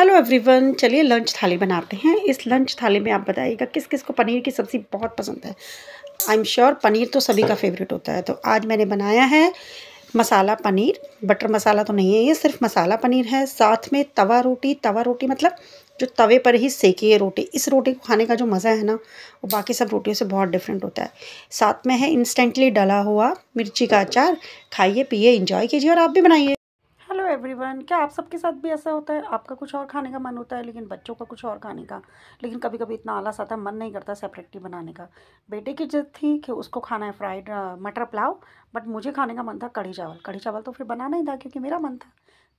hello everyone चलिए lunch थाली बनाते हैं इस लंच थाली में आप बताइएगा किस किस को पनीर की सब्ज़ी बहुत पसंद है आई एम श्योर पनीर तो सभी का फेवरेट होता है तो आज मैंने बनाया है मसाला पनीर बटर मसाला तो नहीं है ये सिर्फ मसाला पनीर है साथ में तवा रोटी तवा रोटी मतलब जो तवे पर ही सेकी है रोटी इस रोटी को खाने का जो मज़ा है ना वो बाकी सब रोटियों से बहुत डिफरेंट होता है साथ में है इंस्टेंटली डला हुआ मिर्ची का अचार खाइए पिए इंजॉय कीजिए और आप भी बनाइए एवरीवन क्या आप सबके साथ भी ऐसा होता है आपका कुछ और खाने का मन होता है लेकिन बच्चों का कुछ और खाने का लेकिन कभी कभी इतना आलस आता है मन नहीं करता सेपरेटली बनाने का बेटे की जिद थी कि उसको खाना है फ्राइड मटर पुलाव बट मुझे खाने का मन था कढ़ी चावल कढ़ी चावल तो फिर बनाना ही था क्योंकि मेरा मन था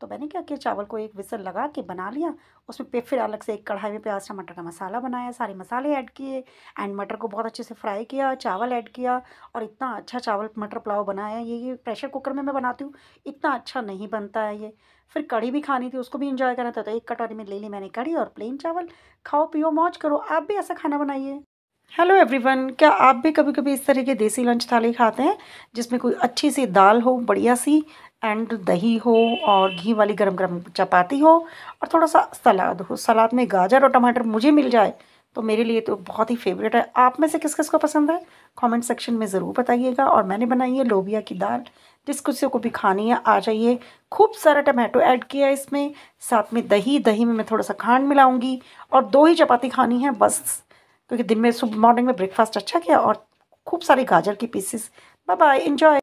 तो मैंने क्या किया चावल को एक विसल लगा के बना लिया उसमें पे फिर अलग से एक कढ़ाई में प्याज टमाटर का मसाला बनाया सारे मसाले ऐड किए एंड मटर को बहुत अच्छे से फ्राई किया चावल ऐड किया और इतना अच्छा चावल मटर पुलाव बनाया ये ये प्रेशर कुकर में मैं बनाती हूँ इतना अच्छा नहीं बनता है ये फिर कढ़ी भी खानी थी उसको भी इंजॉय करना था तो एक कटोरी में ले ली मैंने कढ़ी और प्लेन चावल खाओ पियो मौज करो आप भी ऐसा खाना बनाइए हेलो एवरीवन क्या आप भी कभी कभी इस तरह के देसी लंच थाली खाते हैं जिसमें कोई अच्छी सी दाल हो बढ़िया सी एंड दही हो और घी वाली गरम गरम चपाती हो और थोड़ा सा सलाद हो सलाद में गाजर और टमाटर मुझे मिल जाए तो मेरे लिए तो बहुत ही फेवरेट है आप में से किस किस को पसंद है कमेंट सेक्शन में ज़रूर बताइएगा और मैंने बनाई है लोबिया की दाल जिस किसी को भी खानी है आ जाइए खूब सारा टमाटो ऐड किया है इसमें साथ में दही दही में मैं थोड़ा सा खांड मिलाऊँगी और दो ही चपाती खानी है बस क्योंकि दिन में सुबह मॉर्निंग में ब्रेकफास्ट अच्छा किया और खूब सारी गाजर की पीसेस बाय बाय एंजॉय